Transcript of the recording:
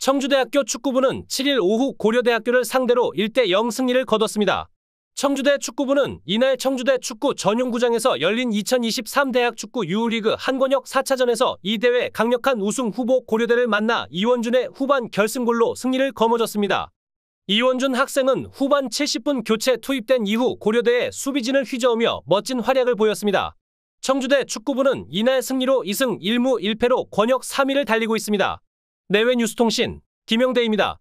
청주대학교 축구부는 7일 오후 고려대학교를 상대로 1대 0 승리를 거뒀습니다. 청주대 축구부는 이날 청주대 축구 전용구장에서 열린 2023 대학 축구 유리그 한권역 4차전에서 이 대회 강력한 우승 후보 고려대를 만나 이원준의 후반 결승골로 승리를 거머졌습니다. 이원준 학생은 후반 70분 교체 투입된 이후 고려대의 수비진을 휘저으며 멋진 활약을 보였습니다. 청주대 축구부는 이날 승리로 2승 1무 1패로 권역 3위를 달리고 있습니다. 내외 뉴스통신 김영대입니다.